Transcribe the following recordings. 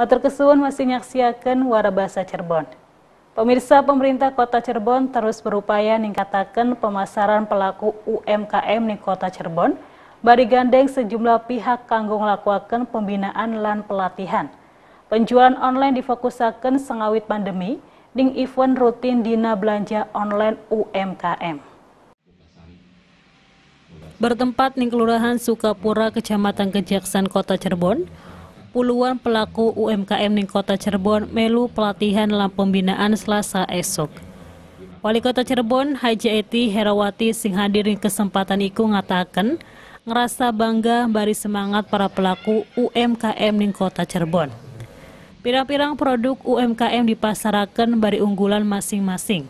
Matur kesuwun masih nyaksiakan warabasa Cirebon. Pemirsa pemerintah kota Cirebon terus berupaya meningkatkan pemasaran pelaku UMKM di kota Cirebon, bari gandeng sejumlah pihak kanggo ngelakuakan pembinaan lan pelatihan. Penjualan online difokusakan sengawit pandemi, ding event rutin dina belanja online UMKM. Bertempat di Kelurahan Sukapura, Kecamatan Kejaksan, Kota Cirebon, puluhan pelaku UMKM di kota Cirebon melu pelatihan dalam pembinaan selasa esok. Wali kota Cirebon, Haji Eti Herawati sing hadir di kesempatan iku mengatakan ngerasa bangga bari semangat para pelaku UMKM di kota Cirebon. Pirang-pirang produk UMKM dipasarakan bari unggulan masing-masing,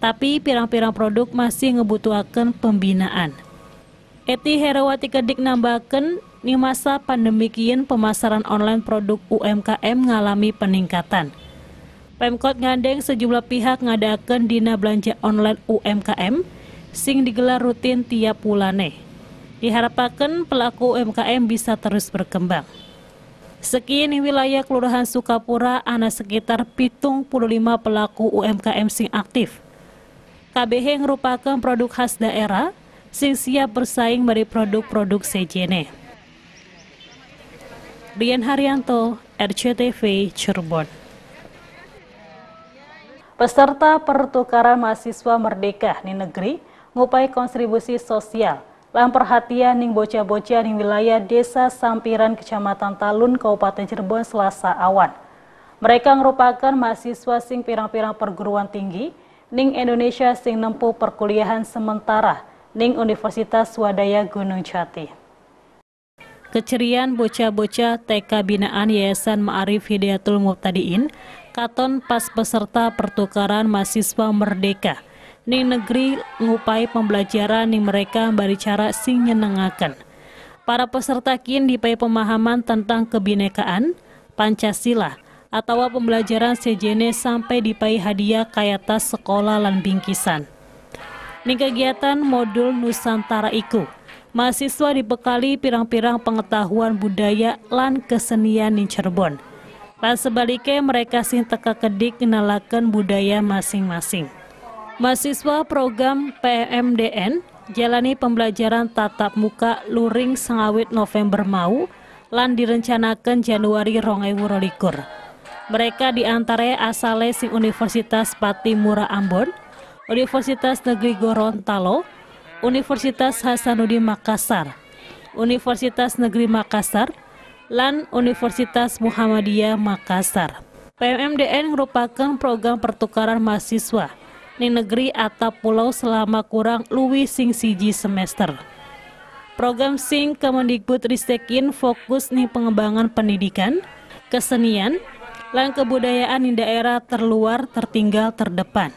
tapi pirang-pirang produk masih ngebutuhkan pembinaan. Eti Herawati Kedik nambahkan di masa pandemi pemasaran online produk UMKM mengalami peningkatan. Pemkot ngandeng sejumlah pihak ngadakan dina belanja online UMKM sing digelar rutin tiap bulane. Diharapkan pelaku UMKM bisa terus berkembang. Sekian wilayah Kelurahan Sukapura ana sekitar pitung puluh lima pelaku UMKM sing aktif. KBH merupakan produk khas daerah sing siap bersaing dari produk-produk sejene. Dian Haryanto, RCTV Cirebon. Peserta pertukaran mahasiswa merdeka di negeri ngupai kontribusi sosial lan perhatian ning bocah-bocah di wilayah Desa Sampiran Kecamatan Talun Kabupaten Cirebon Selasa awan. Mereka merupakan mahasiswa sing pirang-pirang perguruan tinggi ning Indonesia sing nempuh perkuliahan sementara ning Universitas Swadaya Gunung Jati. Kecerian bocah-bocah TK Binaan Yayasan Ma'arif Hidayatul Mubtadiin, Katon pas peserta pertukaran mahasiswa merdeka. Ning negeri ngupai pembelajaran ning mereka bari cara sing nyenengaken. Para peserta kin dipai pemahaman tentang kebinekaan, Pancasila, atau pembelajaran sejene sampai dipai hadiah tas sekolah lan bingkisan. Ning kegiatan modul Nusantara Iku, mahasiswa dibekali pirang-pirang pengetahuan budaya lan kesenian di Cirebon. Lan sebaliknya mereka sing teka kedik kenalakan budaya masing-masing. Mahasiswa program PMDN jalani pembelajaran tatap muka luring sengawit November mau lan direncanakan Januari rongewu rolikur. Mereka diantara asalnya sing Universitas Patimura Ambon, Universitas Negeri Gorontalo, Universitas Hasanuddin Makassar, Universitas Negeri Makassar, dan Universitas Muhammadiyah Makassar. PMMDN merupakan program pertukaran mahasiswa di negeri atau pulau selama kurang lebih sing siji semester. Program sing Kemendikbud Ristekin fokus nih pengembangan pendidikan, kesenian, dan kebudayaan di daerah terluar, tertinggal, terdepan.